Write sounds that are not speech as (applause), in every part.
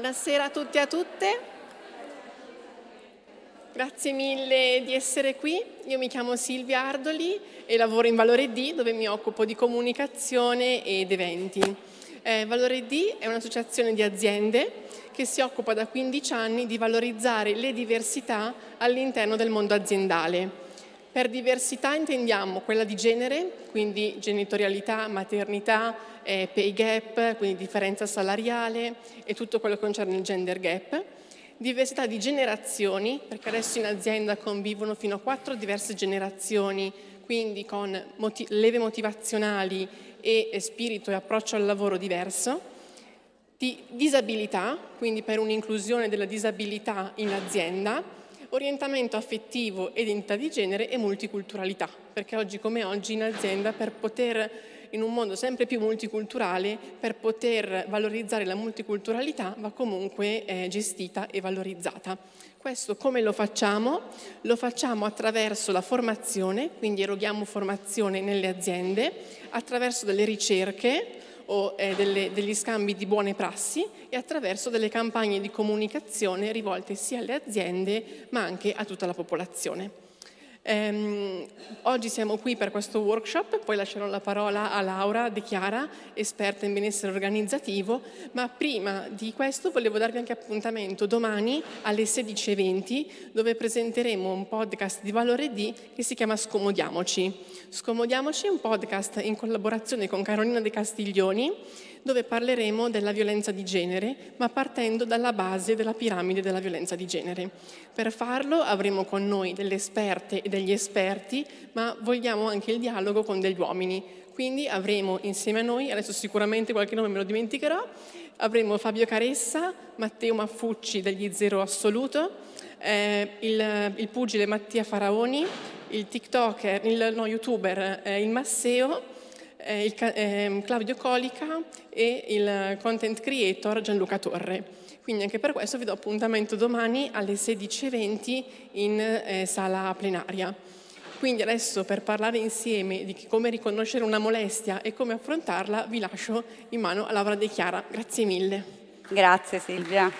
buonasera a tutti e a tutte. Grazie mille di essere qui. Io mi chiamo Silvia Ardoli e lavoro in Valore D dove mi occupo di comunicazione ed eventi. Eh, Valore D è un'associazione di aziende che si occupa da 15 anni di valorizzare le diversità all'interno del mondo aziendale per diversità intendiamo quella di genere, quindi genitorialità, maternità, eh, pay gap, quindi differenza salariale e tutto quello che concerne il gender gap. Diversità di generazioni, perché adesso in azienda convivono fino a quattro diverse generazioni, quindi con moti leve motivazionali e spirito e approccio al lavoro diverso. Di disabilità, quindi per un'inclusione della disabilità in azienda orientamento affettivo, e identità di genere e multiculturalità, perché oggi come oggi in azienda per poter in un mondo sempre più multiculturale, per poter valorizzare la multiculturalità va comunque eh, gestita e valorizzata. Questo come lo facciamo? Lo facciamo attraverso la formazione, quindi eroghiamo formazione nelle aziende, attraverso delle ricerche, o eh, delle, degli scambi di buone prassi e attraverso delle campagne di comunicazione rivolte sia alle aziende ma anche a tutta la popolazione. Um, oggi siamo qui per questo workshop, poi lascerò la parola a Laura De Chiara, esperta in benessere organizzativo, ma prima di questo volevo darvi anche appuntamento domani alle 16.20 dove presenteremo un podcast di Valore D che si chiama Scomodiamoci. Scomodiamoci è un podcast in collaborazione con Carolina De Castiglioni dove parleremo della violenza di genere, ma partendo dalla base della piramide della violenza di genere. Per farlo avremo con noi delle esperte e degli esperti, ma vogliamo anche il dialogo con degli uomini. Quindi avremo insieme a noi, adesso sicuramente qualche nome me lo dimenticherò, avremo Fabio Caressa, Matteo Maffucci degli Zero Assoluto, eh, il, il, pugile Mattia Faraoni, il TikToker, il no, youtuber, eh, il Masseo, eh, il, eh, Claudio Colica e il content creator Gianluca Torre. Quindi anche per questo vi do appuntamento domani alle 16.20 in eh, sala plenaria. Quindi adesso per parlare insieme di come riconoscere una molestia e come affrontarla vi lascio in mano a Laura De Chiara. Grazie mille. Grazie Silvia.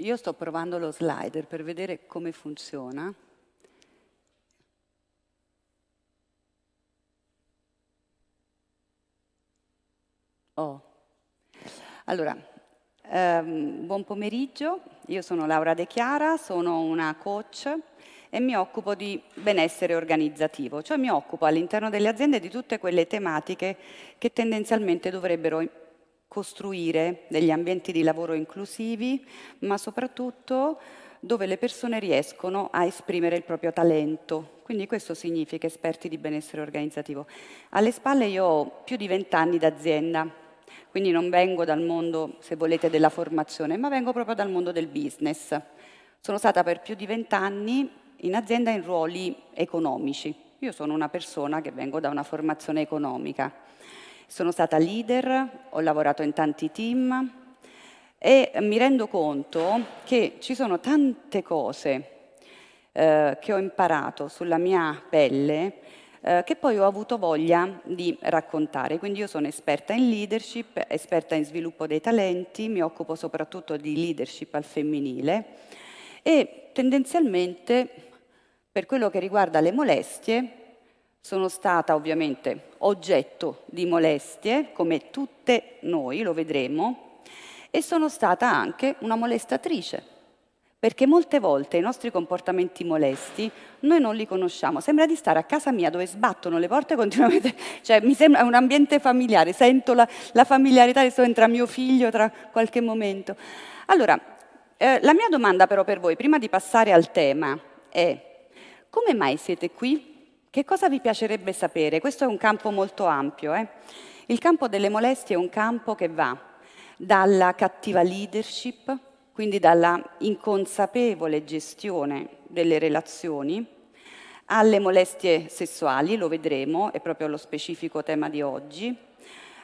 Io sto provando lo slider per vedere come funziona. Oh. Allora, ehm, buon pomeriggio, io sono Laura De Chiara, sono una coach e mi occupo di benessere organizzativo, cioè mi occupo all'interno delle aziende di tutte quelle tematiche che tendenzialmente dovrebbero costruire degli ambienti di lavoro inclusivi, ma soprattutto dove le persone riescono a esprimere il proprio talento. Quindi questo significa esperti di benessere organizzativo. Alle spalle io ho più di vent'anni d'azienda, quindi non vengo dal mondo, se volete, della formazione, ma vengo proprio dal mondo del business. Sono stata per più di vent'anni in azienda in ruoli economici. Io sono una persona che vengo da una formazione economica. Sono stata leader, ho lavorato in tanti team e mi rendo conto che ci sono tante cose eh, che ho imparato sulla mia pelle eh, che poi ho avuto voglia di raccontare. Quindi io sono esperta in leadership, esperta in sviluppo dei talenti, mi occupo soprattutto di leadership al femminile e tendenzialmente per quello che riguarda le molestie sono stata ovviamente oggetto di molestie, come tutte noi, lo vedremo, e sono stata anche una molestatrice, perché molte volte i nostri comportamenti molesti noi non li conosciamo. Sembra di stare a casa mia dove sbattono le porte continuamente, (laughs) cioè mi sembra un ambiente familiare, sento la, la familiarità, adesso entra mio figlio tra qualche momento. Allora, eh, la mia domanda però per voi, prima di passare al tema, è come mai siete qui? Che cosa vi piacerebbe sapere? Questo è un campo molto ampio. Eh? Il campo delle molestie è un campo che va dalla cattiva leadership, quindi dalla inconsapevole gestione delle relazioni, alle molestie sessuali, lo vedremo, è proprio lo specifico tema di oggi,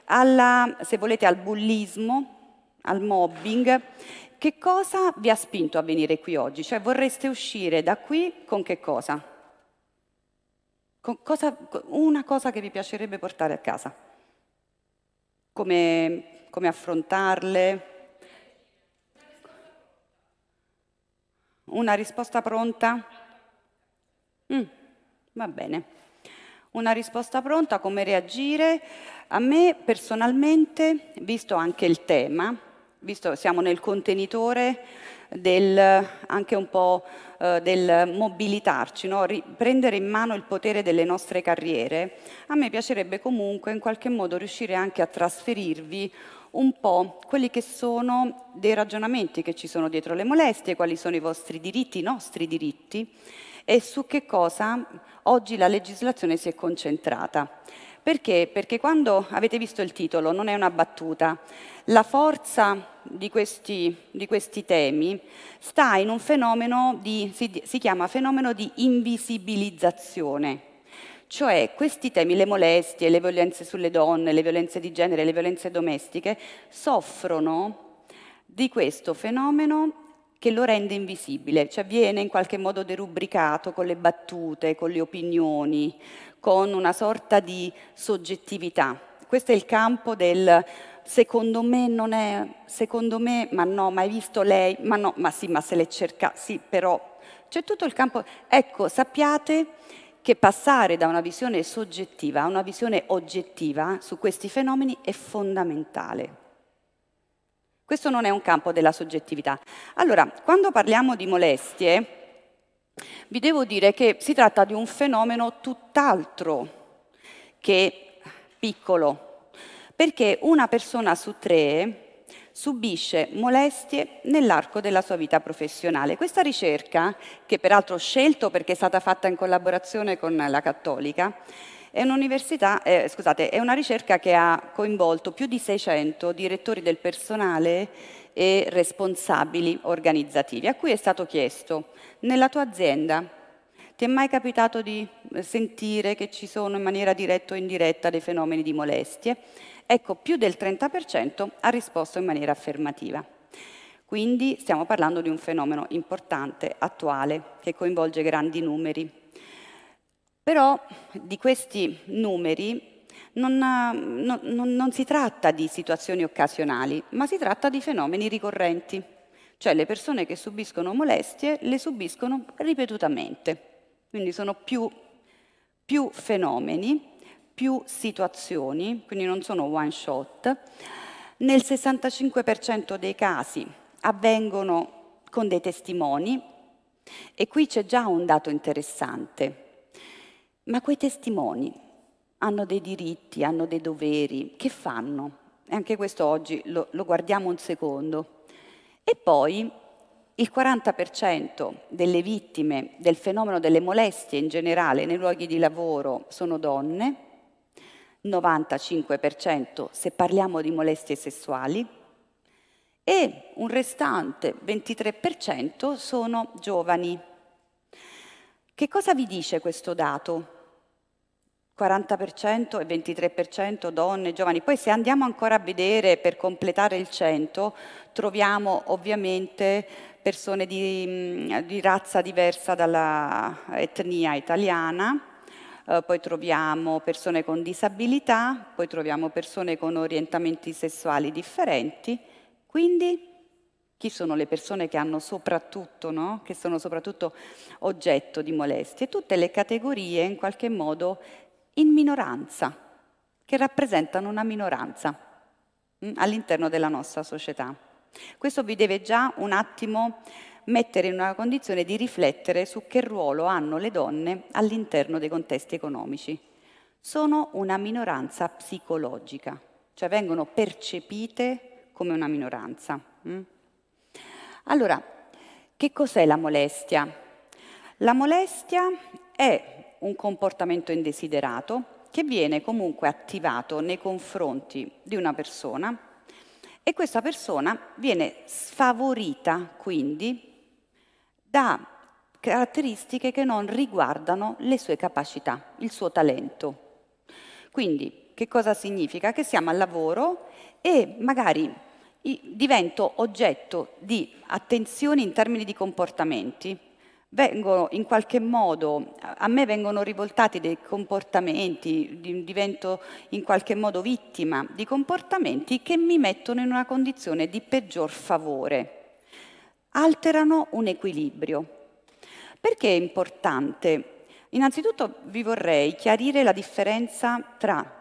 alla, se volete al bullismo, al mobbing. Che cosa vi ha spinto a venire qui oggi? Cioè vorreste uscire da qui con che cosa? cosa, una cosa che vi piacerebbe portare a casa. Come, come affrontarle? Una risposta pronta? Mm, va bene. Una risposta pronta, come reagire? A me personalmente, visto anche il tema, visto che siamo nel contenitore, del, anche un po' eh, del mobilitarci, no? prendere in mano il potere delle nostre carriere, a me piacerebbe comunque in qualche modo riuscire anche a trasferirvi un po' quelli che sono dei ragionamenti che ci sono dietro le molestie, quali sono i vostri diritti, i nostri diritti e su che cosa oggi la legislazione si è concentrata. Perché? Perché quando avete visto il titolo, non è una battuta, la forza di questi, di questi temi sta in un fenomeno di, si, si chiama fenomeno di invisibilizzazione. Cioè questi temi, le molestie, le violenze sulle donne, le violenze di genere, le violenze domestiche, soffrono di questo fenomeno che lo rende invisibile, cioè viene in qualche modo derubricato con le battute, con le opinioni, con una sorta di soggettività. Questo è il campo del secondo me non è, secondo me, ma no, mai visto lei, ma no, ma sì, ma se le cerca, sì, però c'è tutto il campo. Ecco, sappiate che passare da una visione soggettiva a una visione oggettiva su questi fenomeni è fondamentale. Questo non è un campo della soggettività. Allora, quando parliamo di molestie, vi devo dire che si tratta di un fenomeno tutt'altro che piccolo, perché una persona su tre subisce molestie nell'arco della sua vita professionale. Questa ricerca, che peraltro ho scelto perché è stata fatta in collaborazione con la Cattolica, è, eh, scusate, è una ricerca che ha coinvolto più di 600 direttori del personale e responsabili organizzativi, a cui è stato chiesto, nella tua azienda ti è mai capitato di eh, sentire che ci sono in maniera diretta o indiretta dei fenomeni di molestie? Ecco, più del 30% ha risposto in maniera affermativa. Quindi stiamo parlando di un fenomeno importante, attuale, che coinvolge grandi numeri. Però di questi numeri non, non, non si tratta di situazioni occasionali, ma si tratta di fenomeni ricorrenti. Cioè le persone che subiscono molestie le subiscono ripetutamente. Quindi sono più, più fenomeni, più situazioni, quindi non sono one shot. Nel 65% dei casi avvengono con dei testimoni e qui c'è già un dato interessante, ma quei testimoni hanno dei diritti, hanno dei doveri, che fanno? E anche questo oggi lo, lo guardiamo un secondo. E poi il 40% delle vittime del fenomeno delle molestie in generale nei luoghi di lavoro sono donne, 95% se parliamo di molestie sessuali e un restante 23% sono giovani. Che cosa vi dice questo dato? 40% e 23% donne, giovani. Poi se andiamo ancora a vedere per completare il 100, troviamo ovviamente persone di, mm, di razza diversa dalla etnia italiana, Uh, poi troviamo persone con disabilità, poi troviamo persone con orientamenti sessuali differenti. Quindi chi sono le persone che, soprattutto, no? che sono soprattutto oggetto di molestie? Tutte le categorie in qualche modo in minoranza, che rappresentano una minoranza mm, all'interno della nostra società. Questo vi deve già un attimo mettere in una condizione di riflettere su che ruolo hanno le donne all'interno dei contesti economici. Sono una minoranza psicologica, cioè vengono percepite come una minoranza. Mm. Allora, che cos'è la molestia? La molestia è un comportamento indesiderato che viene comunque attivato nei confronti di una persona e questa persona viene sfavorita quindi da caratteristiche che non riguardano le sue capacità, il suo talento. Quindi che cosa significa? Che siamo al lavoro e magari divento oggetto di attenzioni in termini di comportamenti vengono in qualche modo, a me vengono rivoltati dei comportamenti, divento in qualche modo vittima di comportamenti che mi mettono in una condizione di peggior favore, alterano un equilibrio. Perché è importante? Innanzitutto vi vorrei chiarire la differenza tra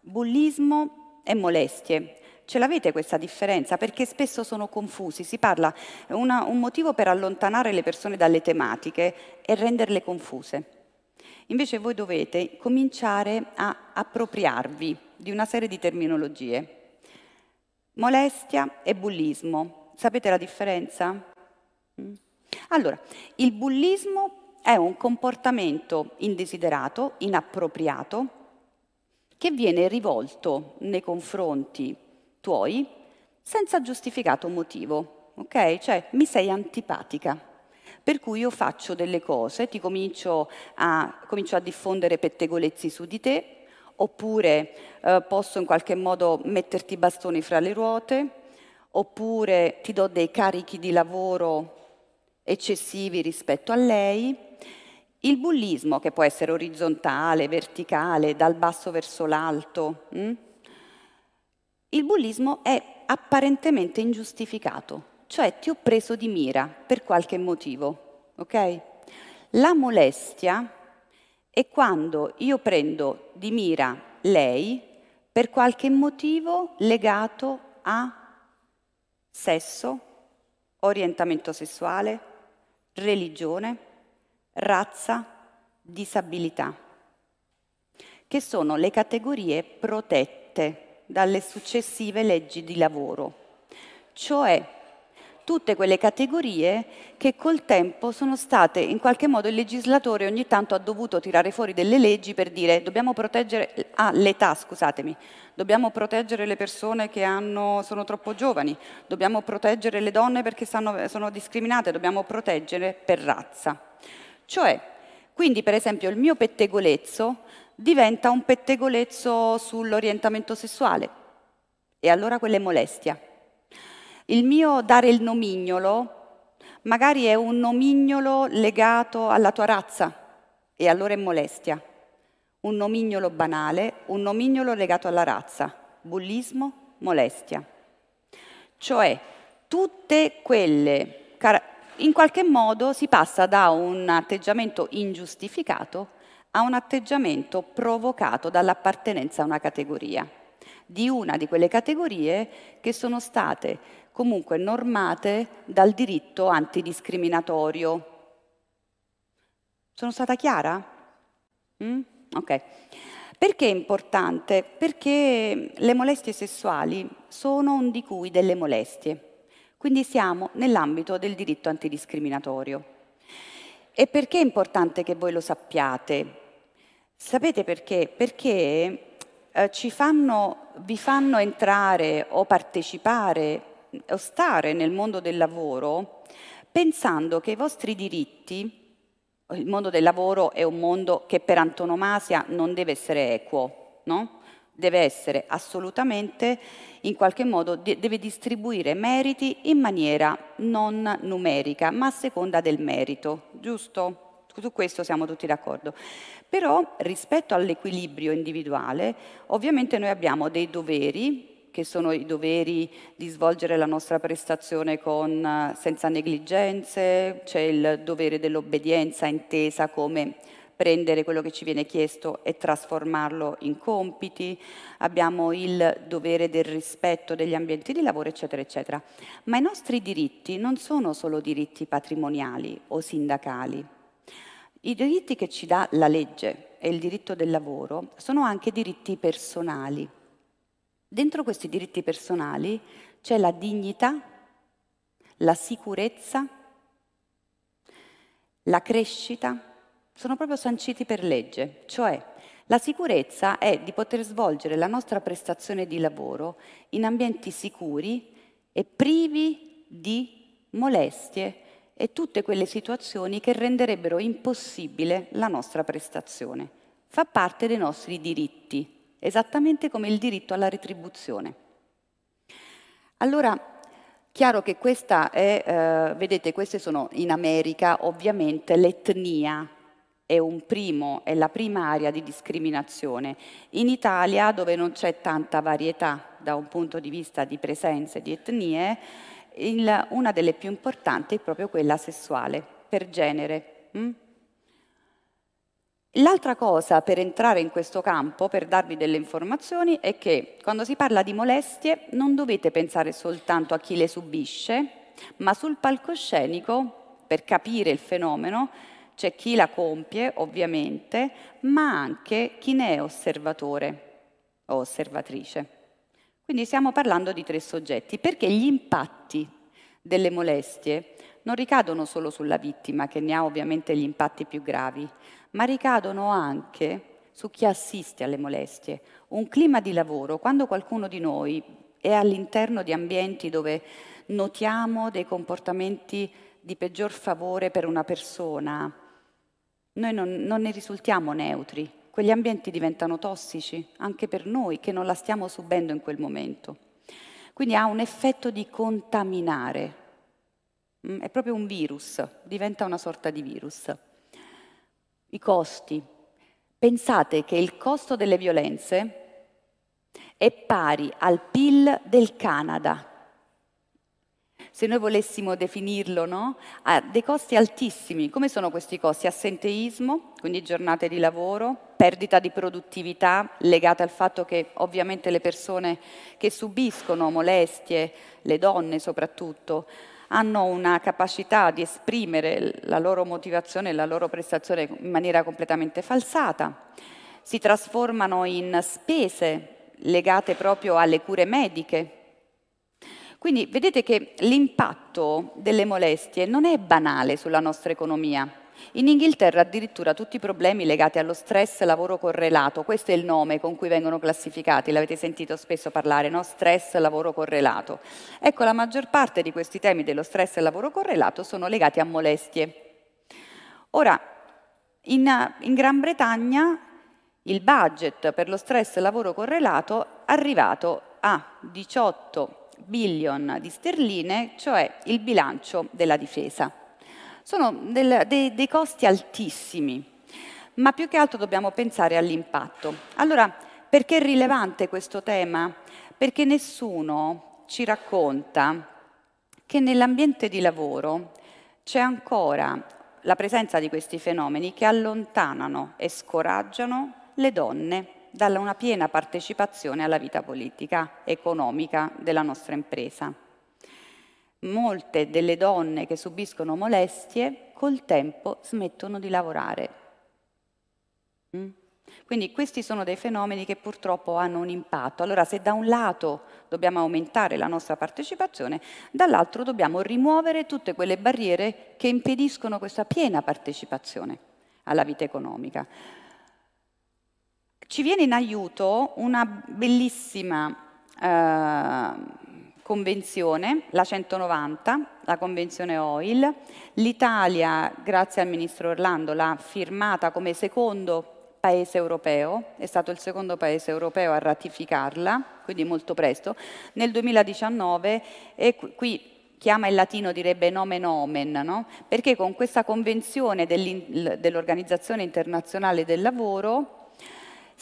bullismo e molestie, Ce l'avete questa differenza? Perché spesso sono confusi, si parla, una, un motivo per allontanare le persone dalle tematiche e renderle confuse. Invece voi dovete cominciare a appropriarvi di una serie di terminologie. Molestia e bullismo, sapete la differenza? Mm? Allora, il bullismo è un comportamento indesiderato, inappropriato, che viene rivolto nei confronti tuoi senza giustificato motivo, ok? Cioè mi sei antipatica, per cui io faccio delle cose, ti comincio a, comincio a diffondere pettegolezzi su di te, oppure eh, posso in qualche modo metterti bastoni fra le ruote, oppure ti do dei carichi di lavoro eccessivi rispetto a lei. Il bullismo, che può essere orizzontale, verticale, dal basso verso l'alto, mh? Mm? il bullismo è apparentemente ingiustificato, cioè ti ho preso di mira per qualche motivo, ok? La molestia è quando io prendo di mira lei per qualche motivo legato a sesso, orientamento sessuale, religione, razza, disabilità, che sono le categorie protette dalle successive leggi di lavoro, cioè tutte quelle categorie che col tempo sono state, in qualche modo il legislatore ogni tanto ha dovuto tirare fuori delle leggi per dire dobbiamo proteggere ah, l'età, scusatemi, dobbiamo proteggere le persone che hanno, sono troppo giovani, dobbiamo proteggere le donne perché sono, sono discriminate, dobbiamo proteggere per razza. Cioè, quindi per esempio il mio pettegolezzo diventa un pettegolezzo sull'orientamento sessuale e allora quella è molestia. Il mio dare il nomignolo magari è un nomignolo legato alla tua razza e allora è molestia. Un nomignolo banale, un nomignolo legato alla razza, bullismo, molestia. Cioè, tutte quelle... In qualche modo si passa da un atteggiamento ingiustificato a un atteggiamento provocato dall'appartenenza a una categoria, di una di quelle categorie che sono state comunque normate dal diritto antidiscriminatorio. Sono stata chiara? Mm? Ok. Perché è importante? Perché le molestie sessuali sono un di cui delle molestie, quindi siamo nell'ambito del diritto antidiscriminatorio. E perché è importante che voi lo sappiate? Sapete perché? Perché eh, fanno, vi fanno entrare o partecipare o stare nel mondo del lavoro pensando che i vostri diritti, il mondo del lavoro è un mondo che per antonomasia non deve essere equo, no? deve essere assolutamente, in qualche modo, deve distribuire meriti in maniera non numerica, ma a seconda del merito, giusto? Su questo siamo tutti d'accordo. Però rispetto all'equilibrio individuale, ovviamente noi abbiamo dei doveri che sono i doveri di svolgere la nostra prestazione con, eh, senza negligenze, c'è il dovere dell'obbedienza intesa come prendere quello che ci viene chiesto e trasformarlo in compiti, abbiamo il dovere del rispetto degli ambienti di lavoro, eccetera, eccetera. Ma i nostri diritti non sono solo diritti patrimoniali o sindacali, i diritti che ci dà la legge e il diritto del lavoro sono anche diritti personali. Dentro questi diritti personali c'è la dignità, la sicurezza, la crescita, sono proprio sanciti per legge, cioè la sicurezza è di poter svolgere la nostra prestazione di lavoro in ambienti sicuri e privi di molestie e tutte quelle situazioni che renderebbero impossibile la nostra prestazione. Fa parte dei nostri diritti, esattamente come il diritto alla retribuzione. Allora, Chiaro che questa è, eh, vedete, queste sono in America, ovviamente l'etnia è, primo, è la prima area di discriminazione. In Italia, dove non c'è tanta varietà da un punto di vista di presenze di etnie, il, una delle più importanti è proprio quella sessuale, per genere. Mm? L'altra cosa per entrare in questo campo, per darvi delle informazioni, è che quando si parla di molestie non dovete pensare soltanto a chi le subisce, ma sul palcoscenico, per capire il fenomeno, c'è chi la compie, ovviamente, ma anche chi ne è osservatore o osservatrice. Quindi stiamo parlando di tre soggetti, perché gli impatti delle molestie non ricadono solo sulla vittima, che ne ha ovviamente gli impatti più gravi, ma ricadono anche su chi assiste alle molestie. Un clima di lavoro, quando qualcuno di noi è all'interno di ambienti dove notiamo dei comportamenti di peggior favore per una persona, noi non, non ne risultiamo neutri, quegli ambienti diventano tossici anche per noi che non la stiamo subendo in quel momento. Quindi ha un effetto di contaminare, mm, è proprio un virus, diventa una sorta di virus. I costi. Pensate che il costo delle violenze è pari al PIL del Canada, se noi volessimo definirlo, no? ha dei costi altissimi. Come sono questi costi? Assenteismo, quindi giornate di lavoro, perdita di produttività legata al fatto che ovviamente le persone che subiscono molestie, le donne soprattutto, hanno una capacità di esprimere la loro motivazione e la loro prestazione in maniera completamente falsata. Si trasformano in spese legate proprio alle cure mediche, quindi vedete che l'impatto delle molestie non è banale sulla nostra economia. In Inghilterra addirittura tutti i problemi legati allo stress lavoro correlato, questo è il nome con cui vengono classificati, l'avete sentito spesso parlare, no? stress lavoro correlato. Ecco, la maggior parte di questi temi dello stress lavoro correlato sono legati a molestie. Ora, in, in Gran Bretagna il budget per lo stress lavoro correlato è arrivato a 18 billion di sterline, cioè il bilancio della difesa. Sono del, dei, dei costi altissimi, ma più che altro dobbiamo pensare all'impatto. Allora, perché è rilevante questo tema? Perché nessuno ci racconta che nell'ambiente di lavoro c'è ancora la presenza di questi fenomeni che allontanano e scoraggiano le donne dalla una piena partecipazione alla vita politica, economica della nostra impresa. Molte delle donne che subiscono molestie col tempo smettono di lavorare. Mm? Quindi questi sono dei fenomeni che purtroppo hanno un impatto. Allora se da un lato dobbiamo aumentare la nostra partecipazione, dall'altro dobbiamo rimuovere tutte quelle barriere che impediscono questa piena partecipazione alla vita economica ci viene in aiuto una bellissima eh, convenzione, la 190, la convenzione OIL. L'Italia, grazie al ministro Orlando, l'ha firmata come secondo paese europeo, è stato il secondo paese europeo a ratificarla, quindi molto presto, nel 2019 e qui chiama in latino direbbe nomen omen, no? perché con questa convenzione dell'Organizzazione Internazionale del Lavoro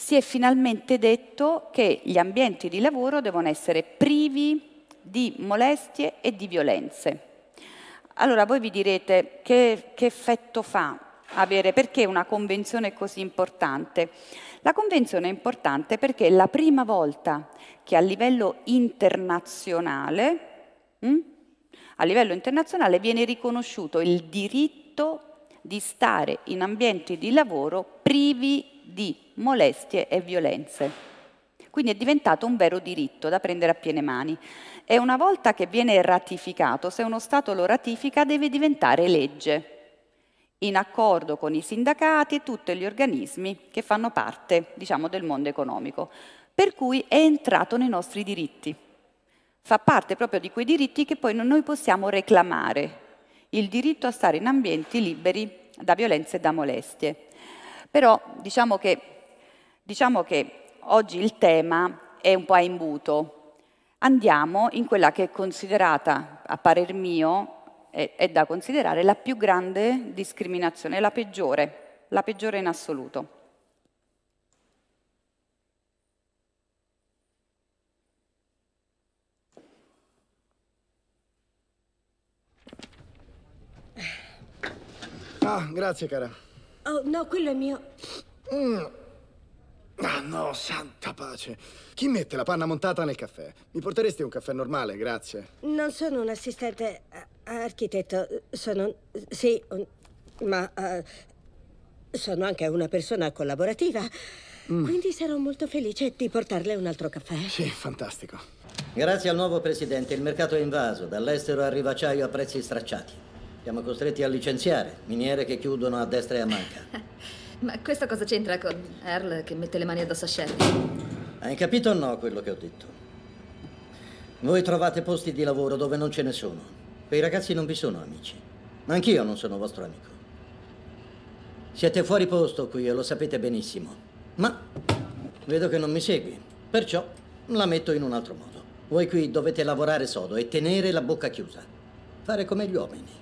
si è finalmente detto che gli ambienti di lavoro devono essere privi di molestie e di violenze. Allora voi vi direte che, che effetto fa avere, perché una convenzione così importante? La convenzione è importante perché è la prima volta che a livello internazionale, hm, a livello internazionale viene riconosciuto il diritto di stare in ambienti di lavoro privi di molestie e violenze. Quindi è diventato un vero diritto da prendere a piene mani. E una volta che viene ratificato, se uno Stato lo ratifica, deve diventare legge, in accordo con i sindacati e tutti gli organismi che fanno parte diciamo, del mondo economico. Per cui è entrato nei nostri diritti. Fa parte proprio di quei diritti che poi noi possiamo reclamare. Il diritto a stare in ambienti liberi da violenze e da molestie. Però diciamo che, diciamo che oggi il tema è un po' a imbuto. Andiamo in quella che è considerata, a parer mio, è, è da considerare la più grande discriminazione, la peggiore, la peggiore in assoluto. Ah, grazie cara. Oh, no, quello è mio. Mm. Ah no, santa pace. Chi mette la panna montata nel caffè? Mi porteresti un caffè normale, grazie. Non sono un assistente eh, architetto, sono... sì, un... ma uh, sono anche una persona collaborativa. Mm. Quindi sarò molto felice di portarle un altro caffè. Sì, fantastico. Grazie al nuovo presidente, il mercato è invaso. Dall'estero arriva acciaio a prezzi stracciati. Siamo costretti a licenziare miniere che chiudono a destra e a manca. (laughs) Ma questo cosa c'entra con Earl che mette le mani addosso a Sherry? Hai capito o no quello che ho detto? Voi trovate posti di lavoro dove non ce ne sono. Quei ragazzi non vi sono amici. anch'io non sono vostro amico. Siete fuori posto qui e lo sapete benissimo. Ma vedo che non mi segui. Perciò la metto in un altro modo. Voi qui dovete lavorare sodo e tenere la bocca chiusa. Fare come gli uomini.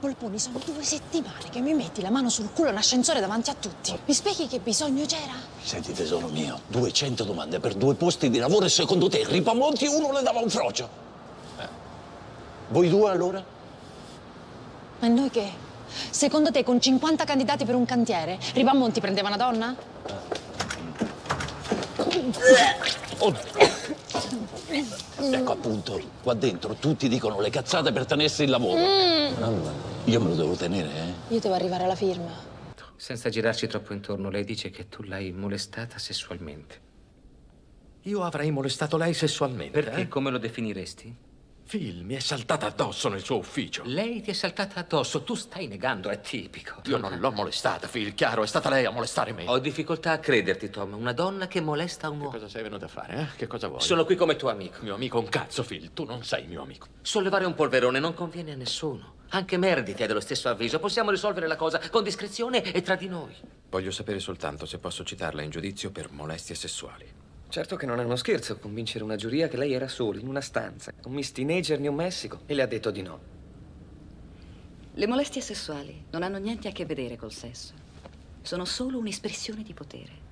Polponi, sono due settimane che mi metti la mano sul culo in ascensore davanti a tutti. Mi spieghi che bisogno c'era? Senti, tesoro mio, 200 domande per due posti di lavoro e secondo te Ripamonti uno le dava un frocio? Eh. Voi due allora? Ma noi che? Secondo te con 50 candidati per un cantiere, Ripamonti prendeva una donna? Oh. Ecco appunto, qua dentro tutti dicono le cazzate per tenersi il lavoro. Mm. Io me lo devo tenere, eh? Io devo arrivare alla firma. Senza girarci troppo intorno, lei dice che tu l'hai molestata sessualmente. Io avrei molestato lei sessualmente. Perché? Eh? Come lo definiresti? Phil mi è saltata addosso nel suo ufficio. Lei ti è saltata addosso, tu stai negando, è tipico. Io non l'ho molestata, Phil, chiaro, è stata lei a molestare me. Ho difficoltà a crederti, Tom, una donna che molesta un uomo. Che cosa sei venuto a fare, eh? Che cosa vuoi? Sono qui come tuo amico. Mio amico un cazzo, Phil, tu non sei mio amico. Sollevare un polverone non conviene a nessuno. Anche Meredith è dello stesso avviso. Possiamo risolvere la cosa con discrezione e tra di noi. Voglio sapere soltanto se posso citarla in giudizio per molestie sessuali. Certo che non è uno scherzo convincere una giuria che lei era sola in una stanza, un miss teenager New Mexico, e le ha detto di no. Le molestie sessuali non hanno niente a che vedere col sesso. Sono solo un'espressione di potere.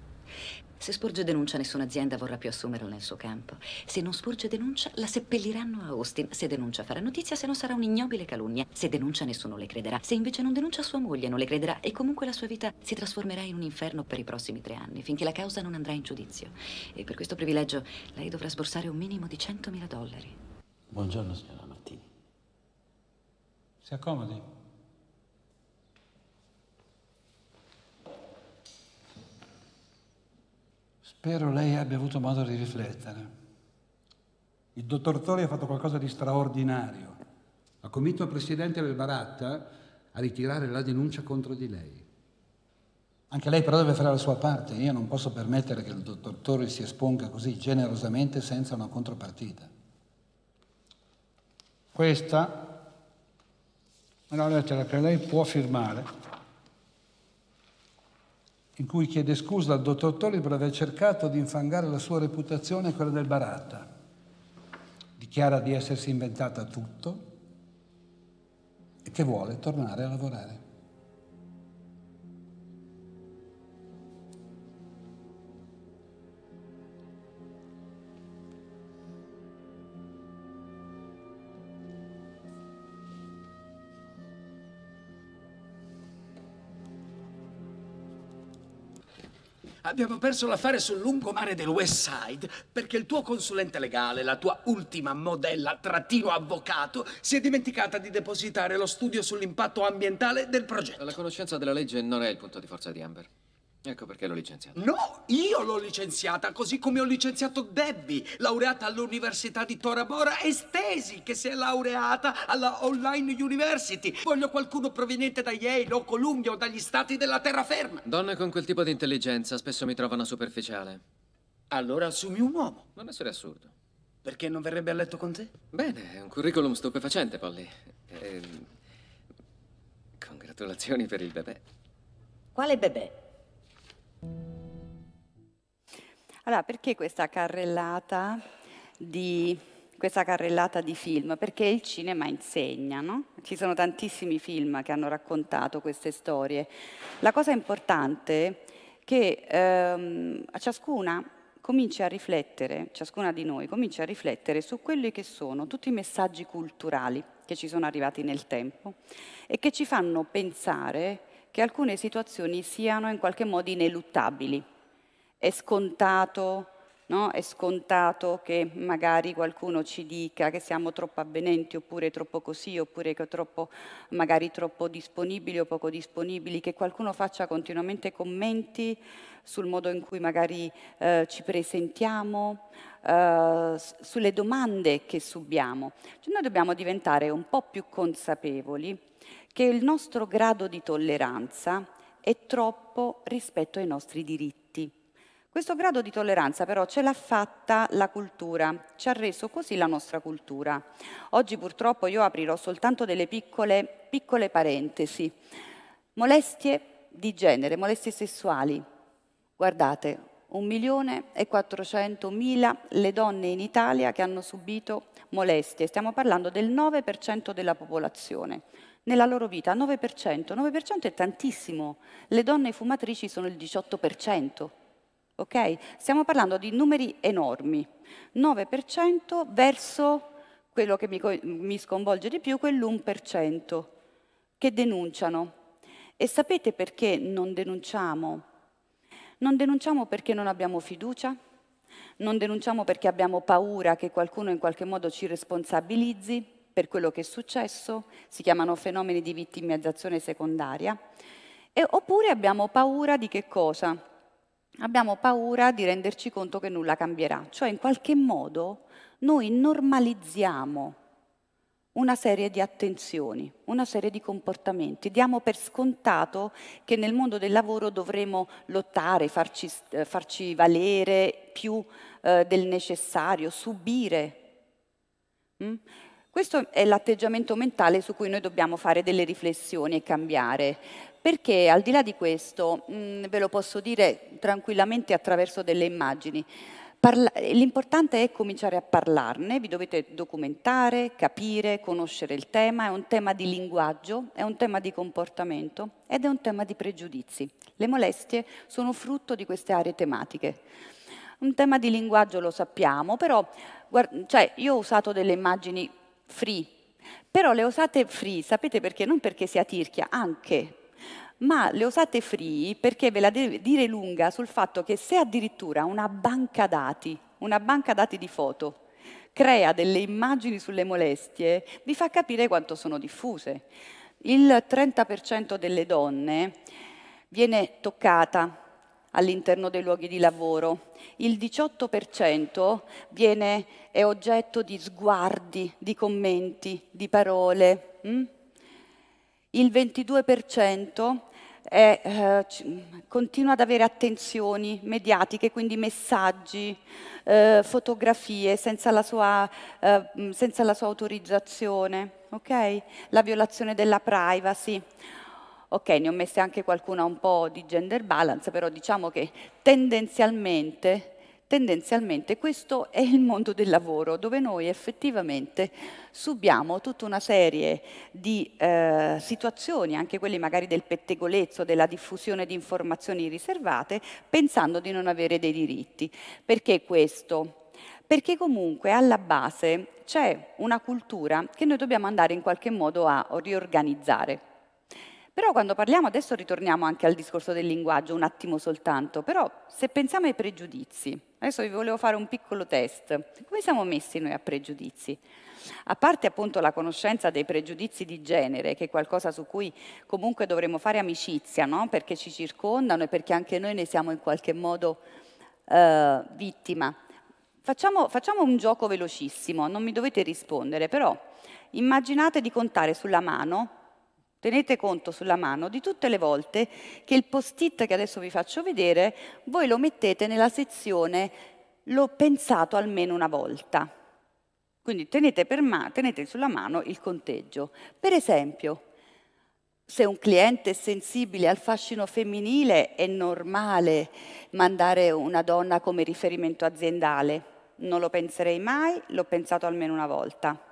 Se sporge denuncia, nessuna azienda vorrà più assumerlo nel suo campo. Se non sporge denuncia, la seppelliranno a Austin. Se denuncia, farà notizia, se no sarà un'ignobile calunnia. Se denuncia, nessuno le crederà. Se invece non denuncia, sua moglie non le crederà. E comunque la sua vita si trasformerà in un inferno per i prossimi tre anni, finché la causa non andrà in giudizio. E per questo privilegio, lei dovrà sborsare un minimo di 100.000 dollari. Buongiorno, signora Martini. Si accomodi. Spero lei abbia avuto modo di riflettere. Il dottor Tori ha fatto qualcosa di straordinario. Ha convinto il presidente del Baratta a ritirare la denuncia contro di lei. Anche lei però deve fare la sua parte, io non posso permettere che il dottor Torri si esponga così generosamente senza una contropartita. Questa è una lettera che lei può firmare in cui chiede scusa al dottor Toli per aver cercato di infangare la sua reputazione e quella del Baratta. Dichiara di essersi inventata tutto e che vuole tornare a lavorare. Abbiamo perso l'affare sul lungomare del West Side perché il tuo consulente legale, la tua ultima modella trattino avvocato, si è dimenticata di depositare lo studio sull'impatto ambientale del progetto. La conoscenza della legge non è il punto di forza di Amber. Ecco perché l'ho licenziata. No, io l'ho licenziata, così come ho licenziato Debbie, laureata all'Università di Tora Bora, e Stesi, che si è laureata alla Online University. Voglio qualcuno proveniente da Yale o Columbia o dagli stati della terraferma. Donne con quel tipo di intelligenza spesso mi trovano superficiale. Allora assumi un uomo. Non essere assurdo. Perché non verrebbe a letto con te? Bene, è un curriculum stupefacente, Polly. Ehm... Congratulazioni per il bebè. Quale bebè? Allora, perché questa carrellata di, questa carrellata di film? Perché il cinema insegna, no? Ci sono tantissimi film che hanno raccontato queste storie. La cosa importante è che ehm, a ciascuna comincia a riflettere, ciascuna di noi comincia a riflettere su quelli che sono tutti i messaggi culturali che ci sono arrivati nel tempo e che ci fanno pensare che alcune situazioni siano in qualche modo ineluttabili. È scontato, no? È scontato che magari qualcuno ci dica che siamo troppo avvenenti oppure troppo così, oppure che troppo, magari troppo disponibili o poco disponibili, che qualcuno faccia continuamente commenti sul modo in cui magari eh, ci presentiamo, eh, sulle domande che subiamo. Cioè noi dobbiamo diventare un po' più consapevoli che il nostro grado di tolleranza è troppo rispetto ai nostri diritti. Questo grado di tolleranza però ce l'ha fatta la cultura, ci ha reso così la nostra cultura. Oggi purtroppo io aprirò soltanto delle piccole, piccole parentesi. Molestie di genere, molestie sessuali. Guardate, 1.400.000 le donne in Italia che hanno subito molestie, stiamo parlando del 9% della popolazione nella loro vita, 9%. 9% è tantissimo, le donne fumatrici sono il 18%. ok? Stiamo parlando di numeri enormi, 9% verso quello che mi, mi sconvolge di più, quell'1% che denunciano. E sapete perché non denunciamo? Non denunciamo perché non abbiamo fiducia, non denunciamo perché abbiamo paura che qualcuno in qualche modo ci responsabilizzi, per quello che è successo, si chiamano fenomeni di vittimizzazione secondaria, e, oppure abbiamo paura di che cosa? Abbiamo paura di renderci conto che nulla cambierà, cioè in qualche modo noi normalizziamo una serie di attenzioni, una serie di comportamenti. Diamo per scontato che nel mondo del lavoro dovremo lottare, farci, eh, farci valere più eh, del necessario, subire. Mm? Questo è l'atteggiamento mentale su cui noi dobbiamo fare delle riflessioni e cambiare, perché al di là di questo, mh, mm, ve lo posso dire tranquillamente attraverso delle immagini, Parla- l'importante è cominciare a parlarne, vi dovete documentare, capire, conoscere il tema, è un tema di linguaggio, è un tema di comportamento ed è un tema di pregiudizi. Le molestie sono frutto di queste aree tematiche. Un tema di linguaggio lo sappiamo, però guard- cioè, io ho usato delle immagini free, però le usate free, sapete perché? Non perché sia tirchia, anche, ma le usate free perché ve la deve dire lunga sul fatto che se addirittura una banca dati, una banca dati di foto, crea delle immagini sulle molestie, vi fa capire quanto sono diffuse. Il 30% delle donne viene toccata all'interno dei luoghi di lavoro. Il 18% viene, è oggetto di sguardi, di commenti, di parole. Mm? Il 22% è, eh, continua ad avere attenzioni mediatiche, quindi messaggi, eh, fotografie senza la sua, eh, senza la sua autorizzazione. Okay? La violazione della privacy. Ok, ne ho messe anche qualcuna un po' di gender balance, però diciamo che tendenzialmente, tendenzialmente questo è il mondo del lavoro, dove noi effettivamente subiamo tutta una serie di eh, situazioni, anche quelle magari del pettegolezzo, della diffusione di informazioni riservate, pensando di non avere dei diritti. Perché questo? Perché comunque alla base c'è una cultura che noi dobbiamo andare in qualche modo a riorganizzare. Però quando parliamo, adesso ritorniamo anche al discorso del linguaggio un attimo soltanto, però se pensiamo ai pregiudizi, adesso vi volevo fare un piccolo test, come siamo messi noi a pregiudizi? A parte appunto la conoscenza dei pregiudizi di genere, che è qualcosa su cui comunque dovremmo fare amicizia, no? perché ci circondano e perché anche noi ne siamo in qualche modo eh, vittima. Facciamo, facciamo un gioco velocissimo, non mi dovete rispondere, però immaginate di contare sulla mano Tenete conto sulla mano di tutte le volte che il post-it che adesso vi faccio vedere, voi lo mettete nella sezione l'ho pensato almeno una volta. Quindi tenete, ma tenete sulla mano il conteggio. Per esempio, se un cliente è sensibile al fascino femminile, è normale mandare una donna come riferimento aziendale. Non lo penserei mai, l'ho pensato almeno una volta.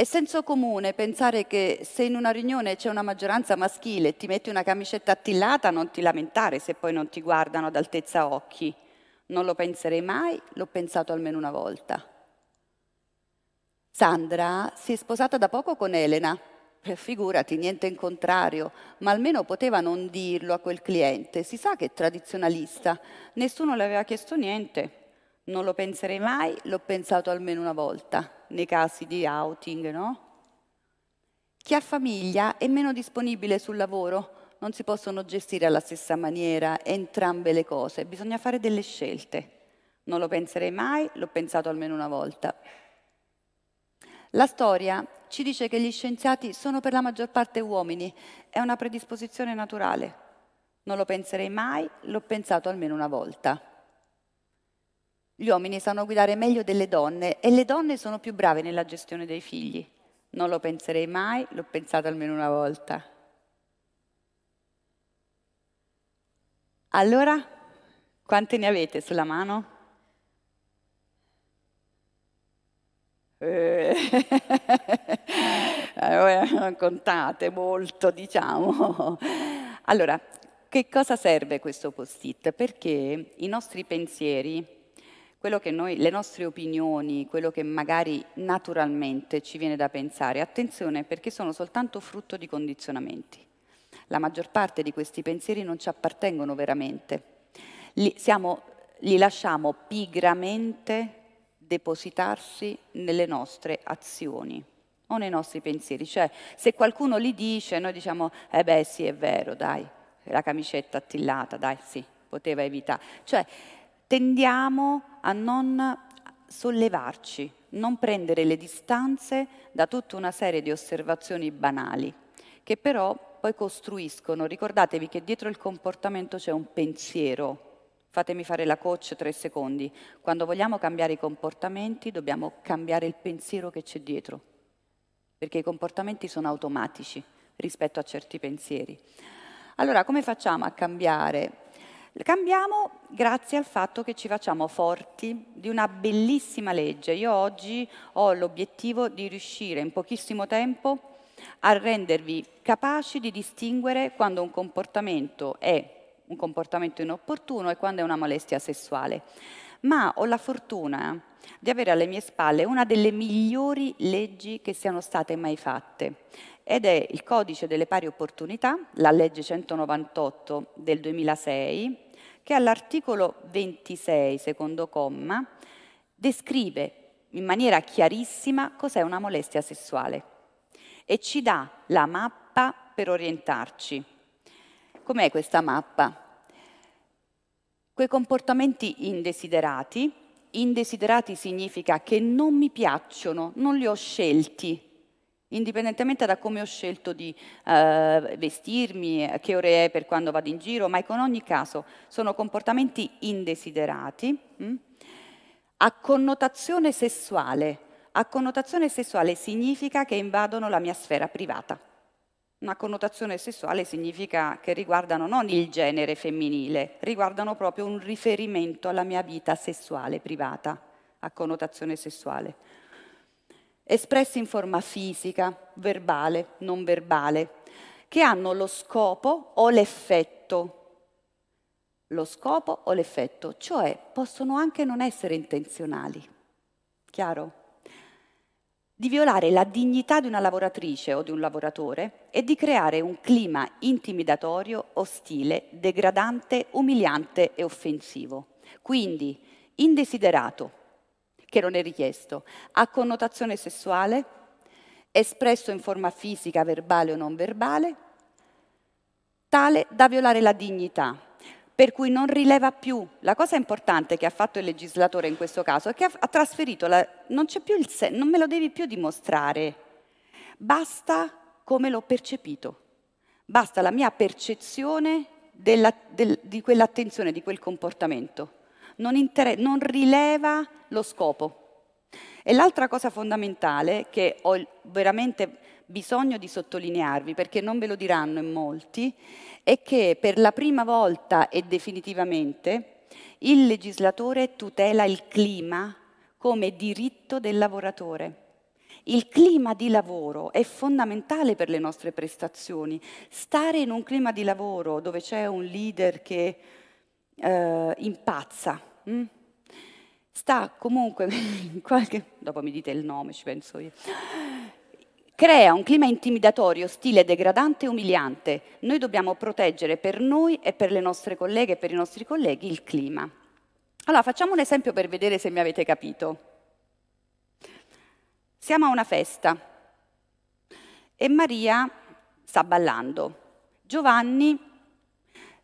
È senso comune pensare che se in una riunione c'è una maggioranza maschile e ti metti una camicetta attillata non ti lamentare se poi non ti guardano ad altezza occhi. Non lo penserei mai, l'ho pensato almeno una volta. Sandra si è sposata da poco con Elena. Eh, figurati, niente in contrario, ma almeno poteva non dirlo a quel cliente. Si sa che è tradizionalista. Nessuno le aveva chiesto niente, non lo penserei mai, l'ho pensato almeno una volta, nei casi di outing, no? Chi ha famiglia è meno disponibile sul lavoro, non si possono gestire alla stessa maniera entrambe le cose, bisogna fare delle scelte. Non lo penserei mai, l'ho pensato almeno una volta. La storia ci dice che gli scienziati sono per la maggior parte uomini, è una predisposizione naturale. Non lo penserei mai, l'ho pensato almeno una volta. Gli uomini sanno guidare meglio delle donne e le donne sono più brave nella gestione dei figli. Non lo penserei mai, l'ho pensato almeno una volta. Allora, quante ne avete sulla mano? Eh, (laughs) contate molto, diciamo. Allora, che cosa serve questo post-it? Perché i nostri pensieri quello che noi, le nostre opinioni, quello che magari naturalmente ci viene da pensare. Attenzione perché sono soltanto frutto di condizionamenti. La maggior parte di questi pensieri non ci appartengono veramente. Li, siamo, li lasciamo pigramente depositarsi nelle nostre azioni o nei nostri pensieri. Cioè, se qualcuno li dice, noi diciamo, eh beh sì, è vero, dai, la camicetta attillata, dai, sì, poteva evitare. Cioè, tendiamo a non sollevarci, non prendere le distanze da tutta una serie di osservazioni banali, che però poi costruiscono. Ricordatevi che dietro il comportamento c'è un pensiero. Fatemi fare la coach tre secondi. Quando vogliamo cambiare i comportamenti dobbiamo cambiare il pensiero che c'è dietro, perché i comportamenti sono automatici rispetto a certi pensieri. Allora, come facciamo a cambiare Cambiamo grazie al fatto che ci facciamo forti di una bellissima legge. Io oggi ho l'obiettivo di riuscire in pochissimo tempo a rendervi capaci di distinguere quando un comportamento è un comportamento inopportuno e quando è una molestia sessuale. Ma ho la fortuna di avere alle mie spalle una delle migliori leggi che siano state mai fatte ed è il codice delle pari opportunità, la legge 198 del 2006 che all'articolo 26, secondo comma, descrive in maniera chiarissima cos'è una molestia sessuale e ci dà la mappa per orientarci. Com'è questa mappa? Quei comportamenti indesiderati, indesiderati significa che non mi piacciono, non li ho scelti, indipendentemente da come ho scelto di eh, vestirmi, eh, che ore è per quando vado in giro, ma in ogni caso sono comportamenti indesiderati, mh? Mm? a connotazione sessuale. A connotazione sessuale significa che invadono la mia sfera privata. Una connotazione sessuale significa che riguardano non il genere femminile, riguardano proprio un riferimento alla mia vita sessuale privata, a connotazione sessuale espressi in forma fisica, verbale, non verbale, che hanno lo scopo o l'effetto. Lo scopo o l'effetto, cioè possono anche non essere intenzionali. Chiaro? Di violare la dignità di una lavoratrice o di un lavoratore e di creare un clima intimidatorio, ostile, degradante, umiliante e offensivo. Quindi, indesiderato, che non è richiesto, ha connotazione sessuale, espresso in forma fisica, verbale o non verbale, tale da violare la dignità, per cui non rileva più. La cosa importante che ha fatto il legislatore in questo caso è che ha, trasferito, la, non, senso, non me lo devi più dimostrare, basta come l'ho percepito, basta la mia percezione della, del, di quell'attenzione, di quel comportamento non, inter- non rileva lo scopo. E l'altra cosa fondamentale che ho veramente bisogno di sottolinearvi, perché non ve lo diranno in molti, è che per la prima volta e definitivamente il legislatore tutela il clima come diritto del lavoratore. Il clima di lavoro è fondamentale per le nostre prestazioni. Stare in un clima di lavoro dove c'è un leader che eh, impazza, Mm. sta comunque, (laughs) qualche, dopo mi dite il nome, ci penso io, crea un clima intimidatorio, ostile, degradante e umiliante. Noi dobbiamo proteggere per noi e per le nostre colleghe e per i nostri colleghi il clima. Allora, facciamo un esempio per vedere se mi avete capito. Siamo a una festa e Maria sta ballando. Giovanni